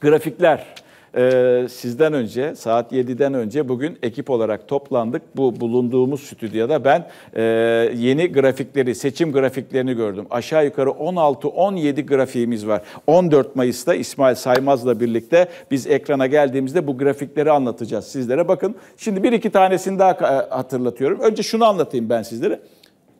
Grafikler e, sizden önce saat 7'den önce bugün ekip olarak toplandık. Bu bulunduğumuz stüdyoda ben e, yeni grafikleri, seçim grafiklerini gördüm. Aşağı yukarı 16-17 grafiğimiz var. 14 Mayıs'ta İsmail Saymaz'la birlikte biz ekrana geldiğimizde bu grafikleri anlatacağız sizlere. Bakın şimdi bir iki tanesini daha e, hatırlatıyorum. Önce şunu anlatayım ben sizlere.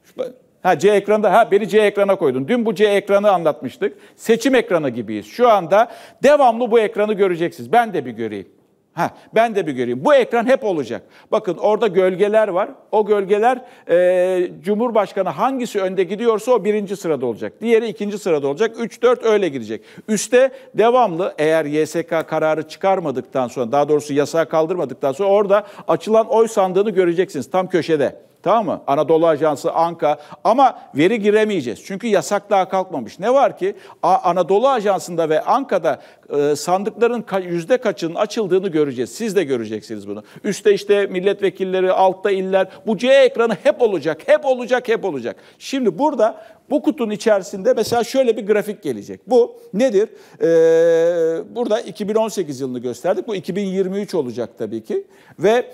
Şu, Ha C ekranda ha beni C ekrana koydun. Dün bu C ekranı anlatmıştık. Seçim ekranı gibiyiz. Şu anda devamlı bu ekranı göreceksiniz. Ben de bir göreyim. Ha, ben de bir göreyim. Bu ekran hep olacak. Bakın orada gölgeler var. O gölgeler e, Cumhurbaşkanı hangisi önde gidiyorsa o birinci sırada olacak. Diğeri ikinci sırada olacak. Üç dört öyle gidecek. Üste devamlı eğer YSK kararı çıkarmadıktan sonra daha doğrusu yasağı kaldırmadıktan sonra orada açılan oy sandığını göreceksiniz tam köşede. Tamam mı? Anadolu Ajansı, Anka ama veri giremeyeceğiz. Çünkü yasak daha kalkmamış. Ne var ki Anadolu Ajansı'nda ve Anka'da e, sandıkların ka- yüzde kaçının açıldığını göreceğiz. Siz de göreceksiniz bunu. Üste işte milletvekilleri, altta iller. Bu C ekranı hep olacak, hep olacak, hep olacak. Şimdi burada bu kutunun içerisinde mesela şöyle bir grafik gelecek. Bu nedir? Ee, burada 2018 yılını gösterdik. Bu 2023 olacak tabii ki. Ve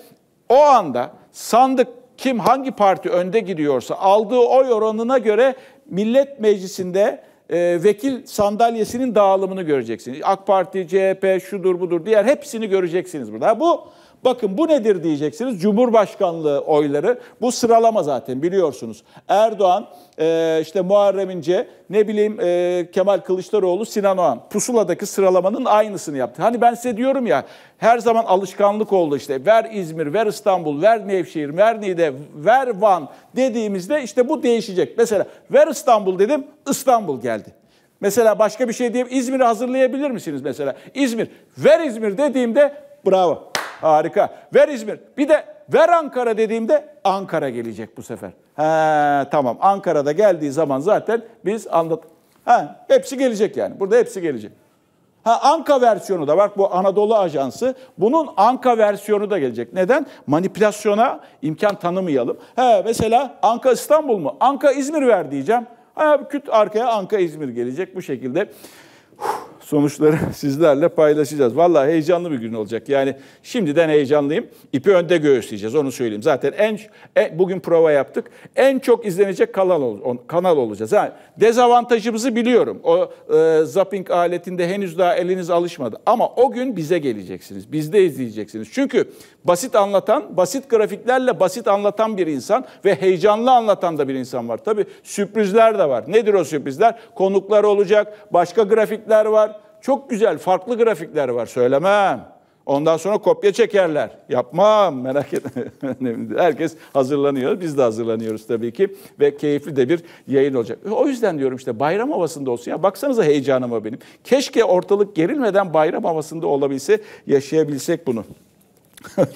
o anda sandık kim hangi parti önde gidiyorsa aldığı oy oranına göre millet meclisinde e, vekil sandalyesinin dağılımını göreceksiniz. AK Parti, CHP, şudur budur diğer hepsini göreceksiniz burada. Bu Bakın bu nedir diyeceksiniz. Cumhurbaşkanlığı oyları. Bu sıralama zaten biliyorsunuz. Erdoğan, e, işte Muharrem İnce, ne bileyim e, Kemal Kılıçdaroğlu, Sinan Oğan. Pusuladaki sıralamanın aynısını yaptı. Hani ben size diyorum ya her zaman alışkanlık oldu işte. Ver İzmir, ver İstanbul, ver Nevşehir, ver Niğde, ver Van dediğimizde işte bu değişecek. Mesela ver İstanbul dedim, İstanbul geldi. Mesela başka bir şey diyeyim İzmir'i hazırlayabilir misiniz mesela? İzmir, ver İzmir dediğimde bravo. Harika. Ver İzmir. Bir de ver Ankara dediğimde Ankara gelecek bu sefer. He, tamam Ankara'da geldiği zaman zaten biz anlat. Ha, hepsi gelecek yani. Burada hepsi gelecek. Ha, Anka versiyonu da var. Bu Anadolu Ajansı. Bunun Anka versiyonu da gelecek. Neden? Manipülasyona imkan tanımayalım. He, mesela Anka İstanbul mu? Anka İzmir ver diyeceğim. Ha, küt arkaya Anka İzmir gelecek bu şekilde sonuçları sizlerle paylaşacağız. Valla heyecanlı bir gün olacak. Yani şimdiden heyecanlıyım. İpi önde göğüsleyeceğiz onu söyleyeyim. Zaten en, en bugün prova yaptık. En çok izlenecek kanal ol, kanal olacağız. Ha, dezavantajımızı biliyorum. O e, zapping aletinde henüz daha eliniz alışmadı. Ama o gün bize geleceksiniz. Bizde izleyeceksiniz. Çünkü basit anlatan, basit grafiklerle basit anlatan bir insan ve heyecanlı anlatan da bir insan var. Tabii sürprizler de var. Nedir o sürprizler? Konuklar olacak, başka grafikler var çok güzel farklı grafikler var söylemem. Ondan sonra kopya çekerler. Yapmam merak etme. Herkes hazırlanıyor. Biz de hazırlanıyoruz tabii ki. Ve keyifli de bir yayın olacak. O yüzden diyorum işte bayram havasında olsun. Ya baksanıza heyecanıma benim. Keşke ortalık gerilmeden bayram havasında olabilse, yaşayabilsek bunu.